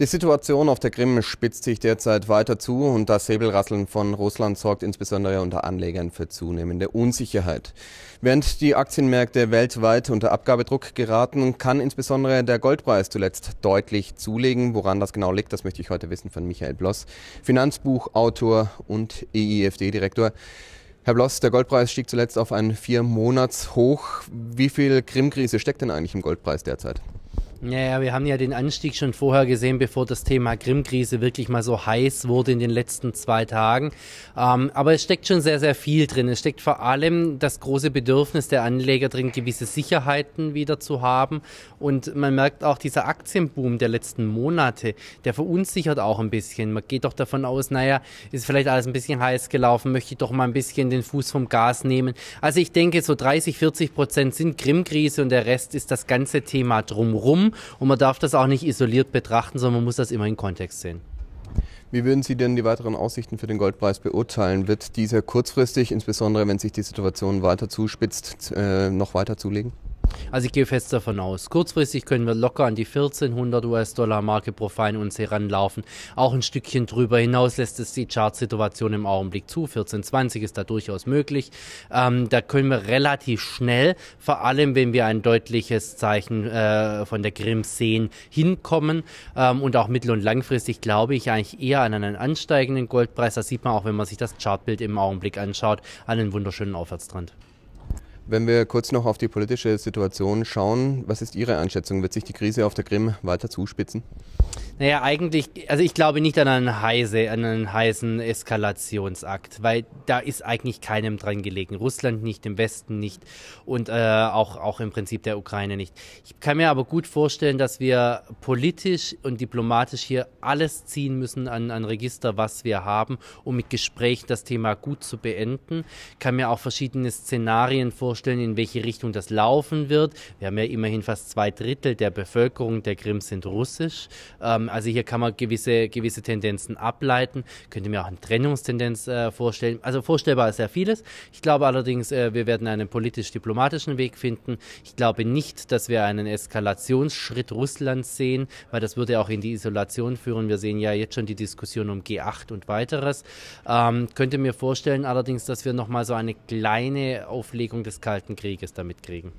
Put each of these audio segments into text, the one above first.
Die Situation auf der Krim spitzt sich derzeit weiter zu und das Säbelrasseln von Russland sorgt insbesondere unter Anlegern für zunehmende Unsicherheit. Während die Aktienmärkte weltweit unter Abgabedruck geraten, kann insbesondere der Goldpreis zuletzt deutlich zulegen. Woran das genau liegt, das möchte ich heute wissen von Michael Bloss, Finanzbuchautor und EIFD-Direktor. Herr Bloss, der Goldpreis stieg zuletzt auf ein Vier-Monats-Hoch. Wie viel Krim-Krise steckt denn eigentlich im Goldpreis derzeit? Naja, wir haben ja den Anstieg schon vorher gesehen, bevor das Thema Grimm-Krise wirklich mal so heiß wurde in den letzten zwei Tagen. Ähm, aber es steckt schon sehr, sehr viel drin. Es steckt vor allem das große Bedürfnis der Anleger drin, gewisse Sicherheiten wieder zu haben. Und man merkt auch, dieser Aktienboom der letzten Monate, der verunsichert auch ein bisschen. Man geht doch davon aus, naja, ist vielleicht alles ein bisschen heiß gelaufen, möchte ich doch mal ein bisschen den Fuß vom Gas nehmen. Also ich denke, so 30, 40 Prozent sind Grimm-Krise und der Rest ist das ganze Thema drumrum und man darf das auch nicht isoliert betrachten, sondern man muss das immer in Kontext sehen. Wie würden Sie denn die weiteren Aussichten für den Goldpreis beurteilen? Wird dieser kurzfristig, insbesondere wenn sich die Situation weiter zuspitzt, äh, noch weiter zulegen? Also ich gehe fest davon aus. Kurzfristig können wir locker an die 1400 US-Dollar-Marke pro Fein uns heranlaufen. Auch ein Stückchen drüber hinaus lässt es die Chartsituation im Augenblick zu. 1420 ist da durchaus möglich. Ähm, da können wir relativ schnell, vor allem wenn wir ein deutliches Zeichen äh, von der Grimm sehen, hinkommen. Ähm, und auch mittel- und langfristig glaube ich eigentlich eher an einen ansteigenden Goldpreis. Das sieht man auch, wenn man sich das Chartbild im Augenblick anschaut, an einen wunderschönen Aufwärtstrend. Wenn wir kurz noch auf die politische Situation schauen, was ist Ihre Einschätzung? Wird sich die Krise auf der Krim weiter zuspitzen? Naja, eigentlich, also ich glaube nicht an einen, heise, an einen heißen Eskalationsakt, weil da ist eigentlich keinem dran gelegen. Russland nicht, im Westen nicht und äh, auch, auch im Prinzip der Ukraine nicht. Ich kann mir aber gut vorstellen, dass wir politisch und diplomatisch hier alles ziehen müssen an, an Register, was wir haben, um mit Gesprächen das Thema gut zu beenden. Ich kann mir auch verschiedene Szenarien vorstellen, in welche Richtung das laufen wird. Wir haben ja immerhin fast zwei Drittel der Bevölkerung der Krim sind russisch. Ähm, ähm, also hier kann man gewisse, gewisse Tendenzen ableiten. Könnte mir auch eine Trennungstendenz äh, vorstellen. Also vorstellbar ist sehr vieles. Ich glaube allerdings, äh, wir werden einen politisch-diplomatischen Weg finden. Ich glaube nicht, dass wir einen Eskalationsschritt Russlands sehen, weil das würde auch in die Isolation führen. Wir sehen ja jetzt schon die Diskussion um G8 und weiteres. Ähm, könnte mir vorstellen allerdings, dass wir nochmal so eine kleine Auflegung des Kalten Krieges damit kriegen.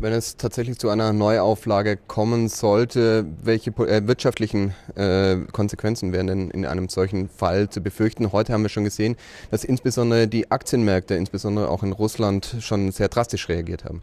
Wenn es tatsächlich zu einer Neuauflage kommen sollte, welche äh, wirtschaftlichen äh, Konsequenzen wären denn in einem solchen Fall zu befürchten? Heute haben wir schon gesehen, dass insbesondere die Aktienmärkte, insbesondere auch in Russland, schon sehr drastisch reagiert haben.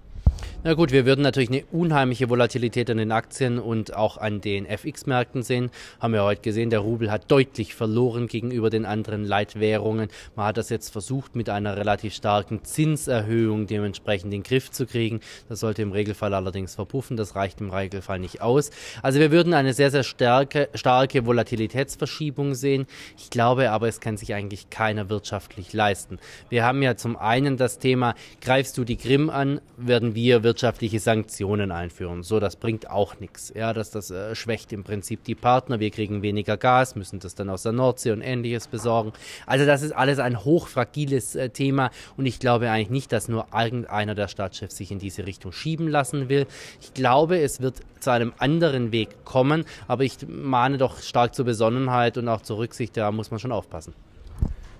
Na gut, wir würden natürlich eine unheimliche Volatilität an den Aktien und auch an den FX-Märkten sehen. Haben wir heute gesehen, der Rubel hat deutlich verloren gegenüber den anderen Leitwährungen. Man hat das jetzt versucht, mit einer relativ starken Zinserhöhung dementsprechend in den Griff zu kriegen. Das sollte im Regelfall allerdings verpuffen. Das reicht im Regelfall nicht aus. Also wir würden eine sehr, sehr starke, starke Volatilitätsverschiebung sehen. Ich glaube aber, es kann sich eigentlich keiner wirtschaftlich leisten. Wir haben ja zum einen das Thema, greifst du die Grimm an, werden wir wirtschaftliche Sanktionen einführen. So, das bringt auch nichts. Ja, dass das äh, schwächt im Prinzip die Partner. Wir kriegen weniger Gas, müssen das dann aus der Nordsee und ähnliches besorgen. Also das ist alles ein hochfragiles äh, Thema und ich glaube eigentlich nicht, dass nur irgendeiner der Staatschefs sich in diese Richtung schieben lassen will. Ich glaube, es wird zu einem anderen Weg kommen, aber ich mahne doch stark zur Besonnenheit und auch zur Rücksicht, da muss man schon aufpassen.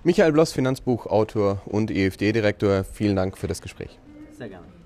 Michael Bloss, Finanzbuchautor und EFD-Direktor, vielen Dank für das Gespräch. Sehr gerne.